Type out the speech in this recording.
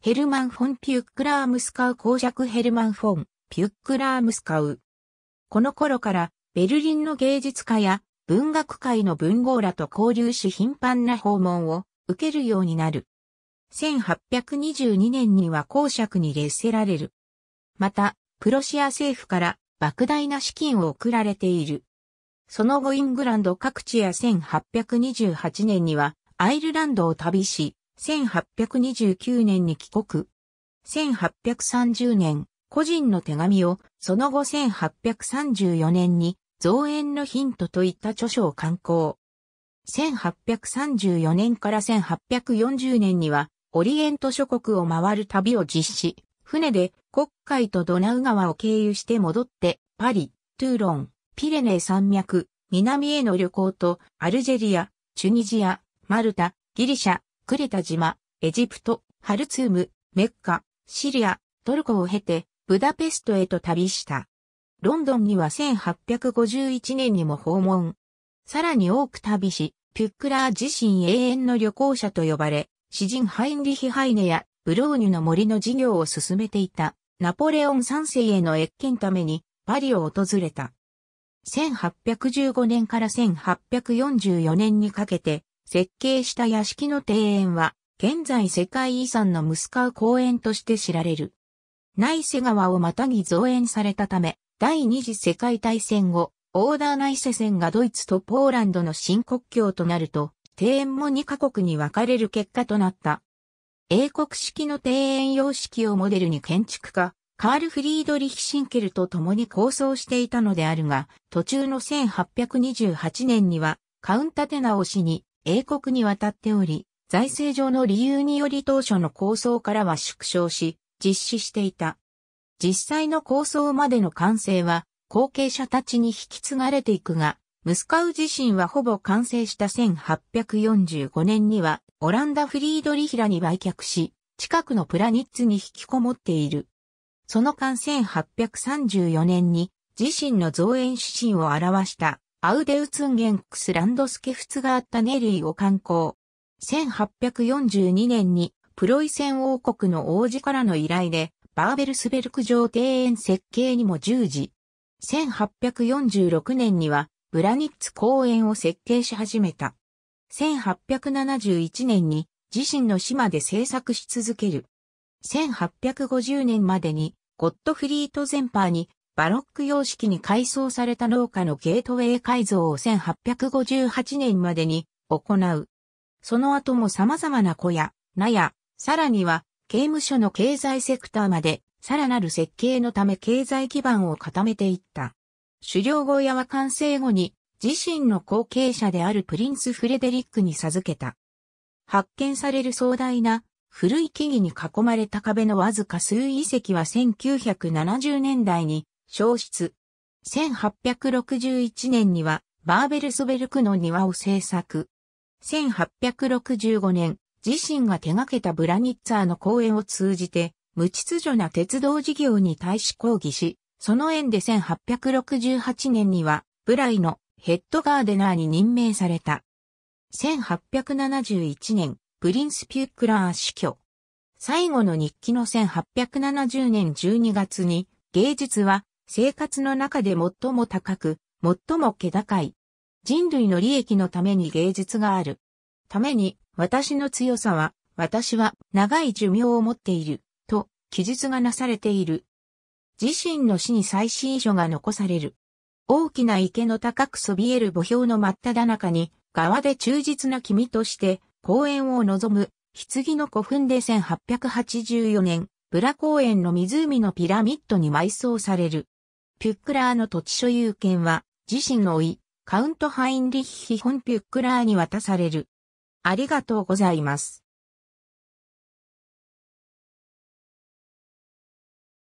ヘルマン・フォン・ピュックラームスカウ公爵ヘルマン・フォン・ピュックラームスカウ。この頃からベルリンの芸術家や文学界の文豪らと交流し頻繁な訪問を受けるようになる。1822年には公爵に列せられる。また、プロシア政府から莫大な資金を送られている。その後イングランド各地や1828年にはアイルランドを旅し、1829年に帰国。1830年、個人の手紙を、その後1834年に、造園のヒントといった著書を刊行。1834年から1840年には、オリエント諸国を回る旅を実施。船で国海とドナウ川を経由して戻って、パリ、トゥーロン、ピレネー山脈、南への旅行と、アルジェリア、チュニジア、マルタ、ギリシャ、クレタ島、エジプト、ハルツーム、メッカ、シリア、トルコを経て、ブダペストへと旅した。ロンドンには1851年にも訪問。さらに多く旅し、ピュックラー自身永遠の旅行者と呼ばれ、詩人ハインリヒ・ハイネやブローニュの森の事業を進めていたナポレオン三世への越見ためにパリを訪れた。1815年から1844年にかけて設計した屋敷の庭園は、現在世界遺産のムスカウ公園として知られる。内瀬川をまたぎ造園されたため、第二次世界大戦後、オーダー内瀬ンがドイツとポーランドの新国境となると、庭園も2カ国に分かれる結果となった。英国式の庭園様式をモデルに建築家、カール・フリードリヒ・シンケルと共に構想していたのであるが、途中の1828年には、カウンタテ直しに英国に渡っており、財政上の理由により当初の構想からは縮小し、実施していた。実際の構想までの完成は、後継者たちに引き継がれていくが、ムスカウ自身はほぼ完成した1845年には、オランダフリードリヒラに売却し、近くのプラニッツに引きこもっている。その間1834年に、自身の造園指針を表したアウデウツンゲンクスランドスケフツがあったネリーを観光。1842年にプロイセン王国の王子からの依頼でバーベルスベルク城庭園設計にも従事。1846年にはブラニッツ公園を設計し始めた。1871年に自身の島で制作し続ける。1850年までにゴットフリートゼンパーにバロック様式に改装された農家のゲートウェイ改造を1858年までに行う。その後も様々な小屋、納屋、さらには刑務所の経済セクターまでさらなる設計のため経済基盤を固めていった。狩猟小屋は完成後に自身の後継者であるプリンス・フレデリックに授けた。発見される壮大な古い木々に囲まれた壁のわずか数遺跡は1970年代に消失。1861年には、バーベルスベルクの庭を制作。1865年、自身が手掛けたブラニッツァーの公演を通じて、無秩序な鉄道事業に対し抗議し、その縁で1868年には、ブライのヘッドガーデナーに任命された。1871年、プリンス・ピュックラー死去。最後の日記の1870年12月に、芸術は生活の中で最も高く、最も気高い。人類の利益のために芸術がある。ために、私の強さは、私は長い寿命を持っている、と記述がなされている。自身の死に最新書が残される。大きな池の高くそびえる墓標の真っただ中に、側で忠実な君として、公園を望む、棺の古墳で1884年、ブラ公園の湖のピラミッドに埋葬される。ピュックラーの土地所有権は、自身の甥、カウントハインリッヒ・フォン・ピュックラーに渡される。ありがとうございます。